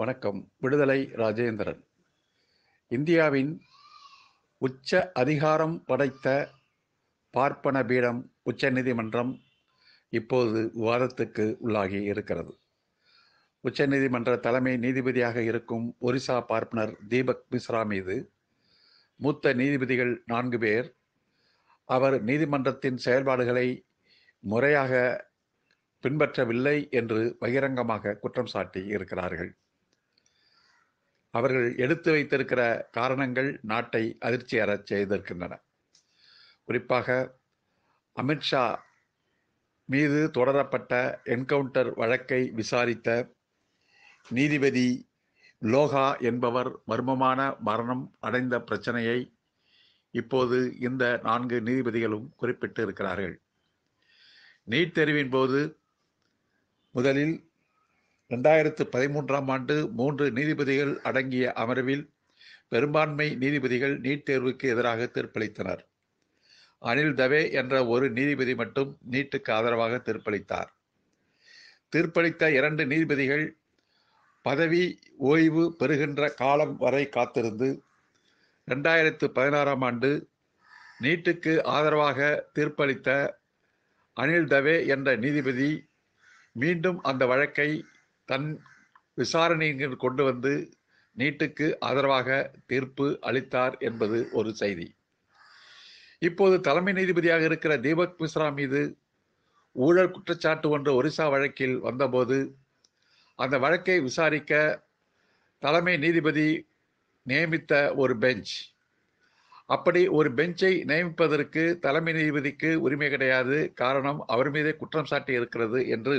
வணக்கம் விடுதலை ராஜேந்திரன் இந்தியாவின் உச்ச அதிகாரம் படைத்த பார்ப்பன பீடம் உச்ச நீதிமன்றம் இப்போது விவாதத்துக்கு உள்ளாகி இருக்கிறது உச்ச நீதிமன்ற தலைமை நீதிபதியாக இருக்கும் ஒரிசா பார்ப்பனர் தீபக் மிஸ்ரா மீது மூத்த நீதிபதிகள் நான்கு பேர் அவர் நீதிமன்றத்தின் செயல்பாடுகளை முறையாக பின்பற்றவில்லை என்று பகிரங்கமாக குற்றம் சாட்டி இருக்கிறார்கள் அவர்கள் எடுத்து வைத்திருக்கிற காரணங்கள் நாட்டை அதிர்ச்சி அற செய்திருக்கின்றன குறிப்பாக அமித்ஷா மீது தொடரப்பட்ட என்கவுண்டர் வழக்கை விசாரித்த நீதிபதி லோகா என்பவர் மர்மமான மரணம் அடைந்த பிரச்சனையை இப்போது இந்த நான்கு நீதிபதிகளும் குறிப்பிட்டு இருக்கிறார்கள் நீட் தெரிவின் போது முதலில் ரெண்டாயிரத்து பதிமூன்றாம் ஆண்டு மூன்று நீதிபதிகள் அடங்கிய அமர்வில் பெரும்பான்மை நீதிபதிகள் நீட் தேர்வுக்கு எதிராக தீர்ப்பளித்தனர் அனில் தவே என்ற ஒரு நீதிபதி மட்டும் நீட்டுக்கு ஆதரவாக தீர்ப்பளித்தார் தீர்ப்பளித்த இரண்டு நீதிபதிகள் பதவி ஓய்வு பெறுகின்ற காலம் வரை காத்திருந்து ரெண்டாயிரத்து பதினாறாம் ஆண்டு நீட்டுக்கு ஆதரவாக தீர்ப்பளித்த அனில் தவே என்ற நீதிபதி மீண்டும் அந்த வழக்கை தன் விசாரணையின் கொண்டு வந்து நீட்டுக்கு ஆதரவாக தீர்ப்பு அளித்தார் என்பது ஒரு செய்தி இப்போது தலைமை நீதிபதியாக இருக்கிற தீபக் மிஸ்ரா மீது ஊழல் குற்றச்சாட்டு ஒன்று ஒரிசா வழக்கில் வந்தபோது அந்த வழக்கை விசாரிக்க தலைமை நீதிபதி நியமித்த ஒரு பெஞ்ச் அப்படி ஒரு பெஞ்சை நியமிப்பதற்கு தலைமை நீதிபதிக்கு உரிமை கிடையாது காரணம் அவர் மீதே குற்றம் சாட்டி இருக்கிறது என்று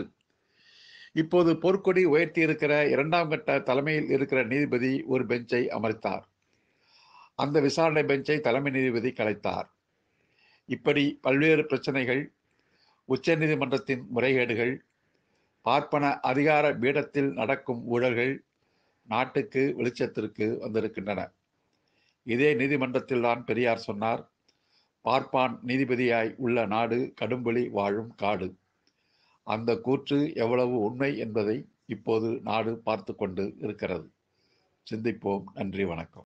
இப்போது பொற்கொடி உயர்த்தி இருக்கிற இரண்டாம் கட்ட தலைமையில் இருக்கிற நீதிபதி ஒரு பெஞ்சை அமர்த்தார் அந்த விசாரணை பெஞ்சை தலைமை நீதிபதி கலைத்தார் இப்படி பல்வேறு பிரச்சனைகள் உச்சநீதிமன்றத்தின் முறைகேடுகள் பார்ப்பன அதிகார பீடத்தில் நடக்கும் ஊழல்கள் நாட்டுக்கு வெளிச்சத்திற்கு வந்திருக்கின்றன இதே நீதிமன்றத்தில்தான் பெரியார் சொன்னார் பார்ப்பான் நீதிபதியாய் உள்ள நாடு கடும்பொழி வாழும் காடு அந்த கூற்று எவ்வளவு உண்மை என்பதை இப்போது நாடு பார்த்து கொண்டு இருக்கிறது சிந்திப்போம் நன்றி வணக்கம்